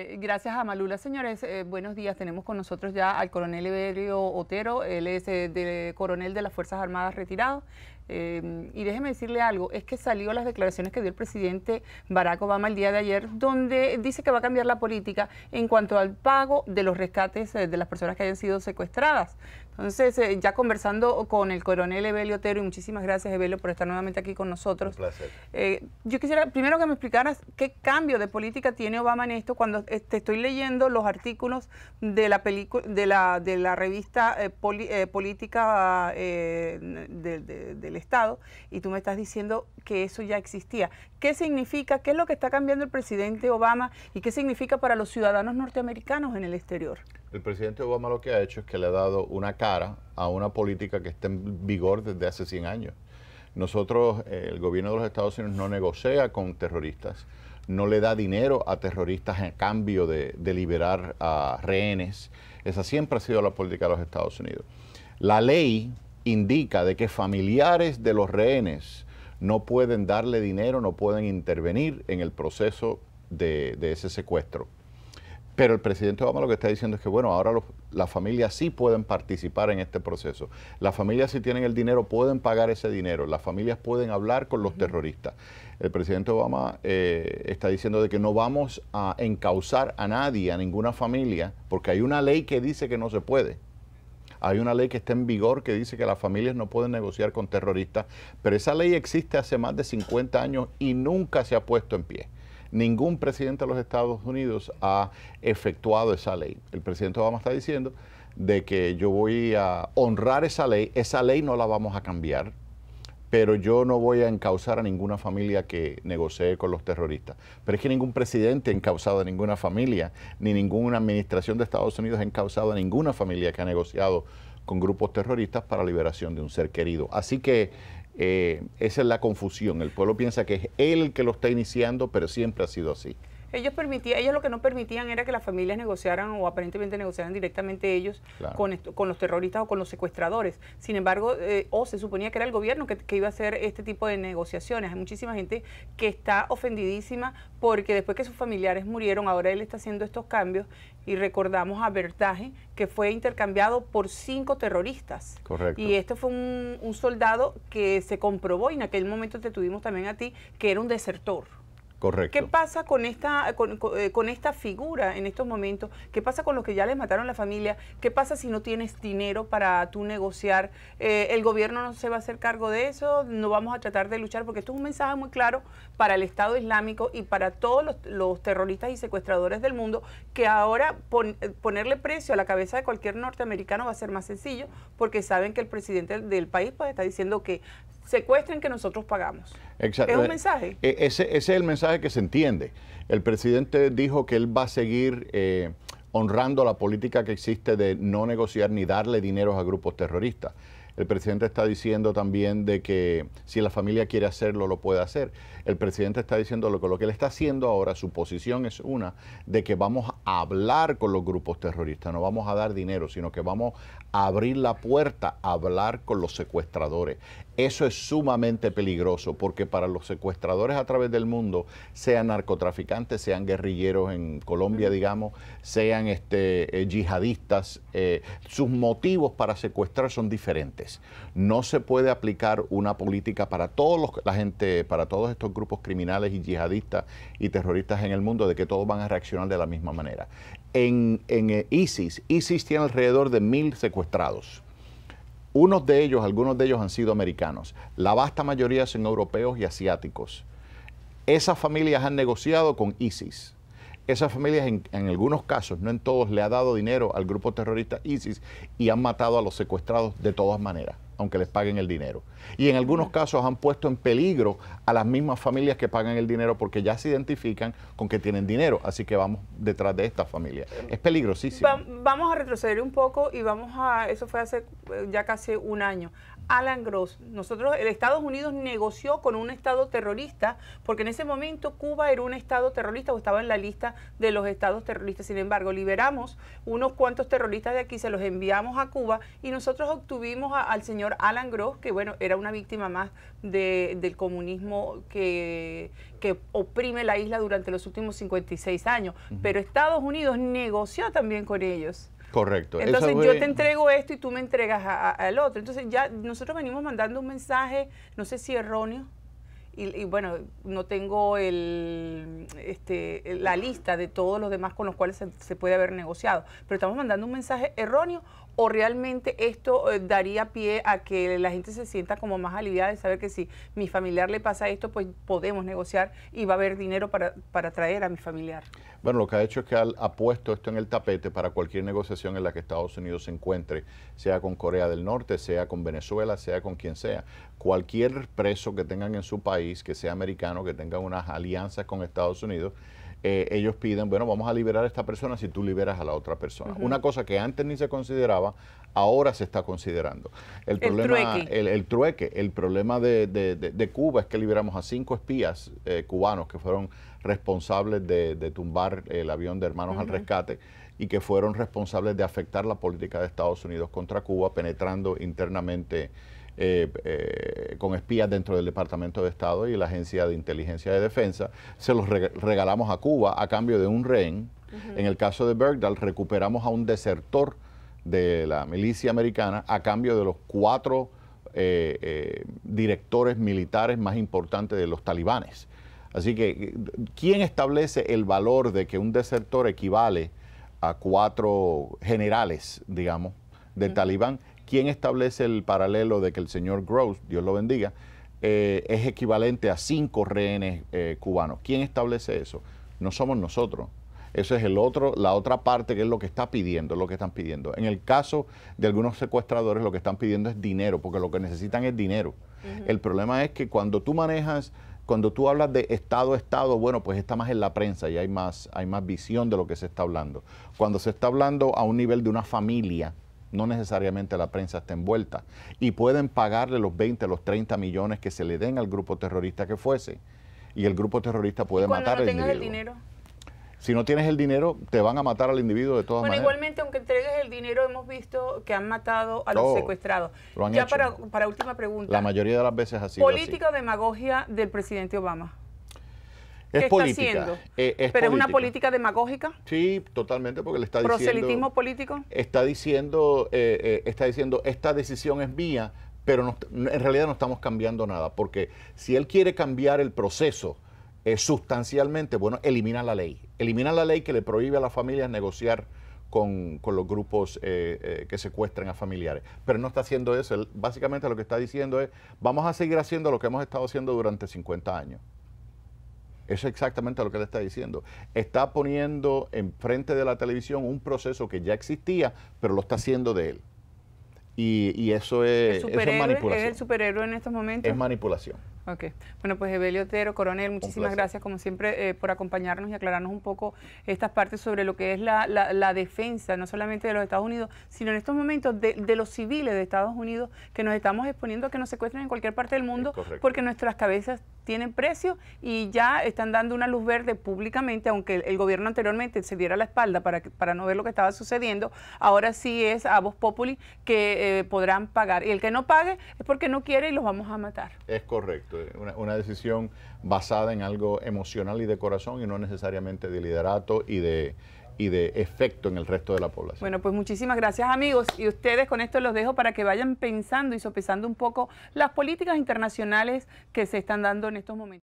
Eh, gracias a Malula, señores. Eh, buenos días. Tenemos con nosotros ya al coronel Iberio Otero, él es eh, coronel de las Fuerzas Armadas retirado, Em, y déjeme decirle algo, es que salió las declaraciones que dio el presidente Barack Obama el día de ayer, donde dice que va a cambiar la política en cuanto al pago de los rescates eh, de las personas que hayan sido secuestradas. Entonces, eh, ya conversando con el coronel Evelio Otero, y muchísimas gracias, Evelio, por estar nuevamente aquí con nosotros. Un placer. Eh, yo quisiera primero que me explicaras qué cambio de política tiene Obama en esto cuando te estoy leyendo los artículos de la, de la, de la revista política de, de, Estado y tú me estás diciendo que eso ya existía. ¿Qué significa? ¿Qué es lo que está cambiando el presidente Obama y qué significa para los ciudadanos norteamericanos en el exterior? El presidente Obama lo que ha hecho es que le ha dado una cara a una política que está en vigor desde hace 100 años. Nosotros, el gobierno de los Estados Unidos no negocia con terroristas, no le da dinero a terroristas en cambio de, de liberar a rehenes. Esa siempre ha sido la política de los Estados Unidos. La ley indica de que familiares de los rehenes no pueden darle dinero, no pueden intervenir en el proceso de, ese secuestro. Pero el presidente Obama lo que está diciendo es que, bueno, ahora las familias sí pueden participar en este proceso. Las familias si tienen el dinero pueden pagar ese dinero. Las familias pueden hablar con los terroristas. El presidente Obama eh, está diciendo de que no vamos a encauzar a nadie, a ninguna familia, porque hay una ley que dice que no se puede. Hay una ley que está en vigor que dice que las familias no pueden negociar con terroristas, pero esa ley existe hace más de 50 años y nunca se ha puesto en pie. Ningún presidente de los Estados Unidos ha efectuado esa ley. El presidente Obama está diciendo de que yo voy a honrar esa ley, esa ley no la vamos a cambiar, pero yo no voy a encausar a ninguna familia que negocie con los terroristas. Pero es que ningún presidente ha encausado a ninguna familia, ni ninguna administración de Estados Unidos ha encausado a ninguna familia que ha negociado con grupos terroristas para liberación de un ser querido. Así que eh, esa es la confusión. El pueblo piensa que es él el que lo está iniciando, pero siempre ha sido así. Ellos permitían, ellos lo que no permitían era que las familias negociaran o aparentemente negociaran directamente ellos con, con los terroristas o con los secuestradores. Sin embargo, eh, o se suponía que era el gobierno que, iba a hacer este tipo de negociaciones. Hay muchísima gente que está ofendidísima porque después que sus familiares murieron, ahora él está haciendo estos cambios y recordamos a Bertaje que fue intercambiado por cinco terroristas. Correcto. Y este fue un, un soldado que se comprobó y en aquel momento te tuvimos también a ti que era un desertor. Correcto. ¿Qué pasa con esta, eh, con, esta figura en estos momentos? ¿Qué pasa con los que ya les mataron la familia? ¿Qué pasa si no tienes dinero para tú negociar? Eh, ¿El gobierno no se va a hacer cargo de eso? ¿No vamos a tratar de luchar? Porque esto es un mensaje muy claro para el Estado Islámico y para todos los, terroristas y secuestradores del mundo que ahora eh, ponerle precio a la cabeza de cualquier norteamericano va a ser más sencillo porque saben que el presidente del, país pues, está diciendo que secuestren que nosotros pagamos. Es un mensaje. E, e, ese, es el mensaje que se entiende. El presidente dijo que él va a seguir eh, honrando la política que existe de no negociar ni darle dinero a grupos terroristas. El presidente está diciendo también de que si la familia quiere hacerlo, lo puede hacer. El presidente está diciendo lo que, lo que él está haciendo ahora, su posición es una, de que vamos a hablar con los grupos terroristas, no vamos a dar dinero, sino que vamos a abrir la puerta a hablar con los secuestradores. Eso es sumamente peligroso porque para los secuestradores a través del mundo, sean narcotraficantes, sean guerrilleros en Colombia, digamos, sean este, eh, yihadistas, eh, sus motivos para secuestrar son diferentes. No se puede aplicar una política para todos la gente, para todos estos grupos criminales y yihadistas y terroristas en el mundo de que todos van a reaccionar de la misma manera. En, en eh, ISIS, ISIS tiene alrededor de mil secuestrados. Unos de ellos, algunos de ellos han sido americanos. La vasta mayoría son europeos y asiáticos. Esas familias han negociado con ISIS esas familias en, algunos casos, no en todos, le ha dado dinero al grupo terrorista ISIS y han matado a los secuestrados de todas maneras, aunque les paguen el dinero. Y en algunos casos han puesto en peligro a las mismas familias que pagan el dinero porque ya se identifican con que tienen dinero, así que vamos detrás de estas familias. Es peligrosísimo. vamos a retroceder un poco y vamos a, eso fue hace eh, ya casi un año, Alan Gross. Nosotros, el Estados Unidos negoció con un Estado terrorista, porque en ese momento Cuba era un Estado terrorista o estaba en la lista de los Estados terroristas. Sin embargo, liberamos unos cuantos terroristas de aquí, se los enviamos a Cuba y nosotros obtuvimos al señor Alan Gross, que bueno, era una víctima más del comunismo que, que oprime la isla durante los últimos 56 años. Pero Estados Unidos negoció también con ellos. Correcto. Entonces yo te entrego esto y tú me entregas al otro. Entonces ya nosotros venimos mandando un mensaje, no sé si erróneo, y bueno, no tengo el este, la lista de todos los demás con los cuales se, puede haber negociado. Pero estamos mandando un mensaje erróneo o realmente esto eh, daría pie a que la gente se sienta como más aliviada de saber que si mi familiar le pasa esto, pues podemos negociar y va a haber dinero para, para traer a mi familiar. Bueno, lo que ha hecho es que ha, ha puesto esto en el tapete para cualquier negociación en la que Estados Unidos se encuentre, sea con Corea del Norte, sea con Venezuela, sea con quien sea. Cualquier preso que tengan en su país, que sea americano, que tenga unas alianzas con Estados Unidos, eh, ellos piden, bueno, vamos a liberar a esta persona si tú liberas a la otra persona. Una cosa que antes ni se consideraba, ahora se está considerando. El, problema, trueque. El, trueque, el problema de, Cuba es que liberamos a cinco espías eh, cubanos que fueron responsables de, tumbar el avión de Hermanos al Rescate y que fueron responsables de afectar la política de Estados Unidos contra Cuba, penetrando internamente eh, eh, con espías dentro del Departamento de Estado y la Agencia de Inteligencia de Defensa. Se los regalamos a Cuba a cambio de un rehén. En el caso de Bergdahl, recuperamos a un desertor de la milicia americana a cambio de los cuatro eh, directores militares más importantes de los talibanes. Así que, ¿quién establece el valor de que un desertor equivale a cuatro generales, digamos, de talibán? ¿Quién establece el paralelo de que el señor Gross, Dios lo bendiga, eh, es equivalente a cinco rehenes eh, cubanos? ¿Quién establece eso? No somos nosotros. Eso es el otro, la otra parte que es lo que está pidiendo, lo que están pidiendo. En el caso de algunos secuestradores, lo que están pidiendo es dinero, porque lo que necesitan es dinero. El problema es que cuando tú manejas, cuando tú hablas de Estado, Estado, bueno, pues está más en la prensa y hay más, hay más visión de lo que se está hablando. Cuando se está hablando a un nivel de una familia, no necesariamente la prensa está envuelta, y pueden pagarle los 20, los 30 millones que se le den al grupo terrorista que fuese, y el grupo terrorista puede matar el dinero? Si no tienes el dinero, te van a matar al individuo de todas maneras. Bueno, igualmente, aunque entregues el dinero, hemos visto que han matado a los oh, secuestrados. ya Para, última pregunta. La mayoría de las veces así Política demagogia del presidente Obama es política. Está haciendo? Eh, ¿Pero es una política demagógica? Sí, totalmente, porque le está diciendo... ¿Proselitismo político? Está diciendo, eh, eh, está diciendo, esta decisión es mía, pero en realidad no estamos cambiando nada, porque si él quiere cambiar el proceso sustancialmente, bueno, elimina la ley. Elimina la ley que le prohíbe a las familias negociar con, los grupos que secuestran a familiares. Pero no está haciendo eso. básicamente lo que está diciendo es, vamos a seguir haciendo lo que hemos estado haciendo durante 50 años. Eso es exactamente lo que él está diciendo. Está poniendo enfrente de la televisión un proceso que ya existía, pero lo está haciendo de él. Y, y eso, es, es, manipulación. ¿Es el superhéroe en estos momentos? Es manipulación. Ok. Bueno, pues Evelio Otero, coronel, muchísimas gracias como siempre eh, por acompañarnos y aclararnos un poco estas partes sobre lo que es la, la, la defensa, no solamente de los Estados Unidos, sino en estos momentos de, de, los civiles de Estados Unidos que nos estamos exponiendo a que nos secuestren en cualquier parte del mundo porque nuestras cabezas tienen precio y ya están dando una luz verde públicamente, aunque el, gobierno anteriormente se diera la espalda para, para no ver lo que estaba sucediendo, ahora sí es a Voz Populi que eh, podrán pagar. Y el que no pague es porque no quiere y los vamos a matar. Es correcto, eh, una, una decisión basada en algo emocional y de corazón y no necesariamente de liderato y de y de efecto en el resto de la población. Bueno, pues muchísimas gracias amigos y ustedes con esto los dejo para que vayan pensando y sopesando un poco las políticas internacionales que se están dando en estos momentos.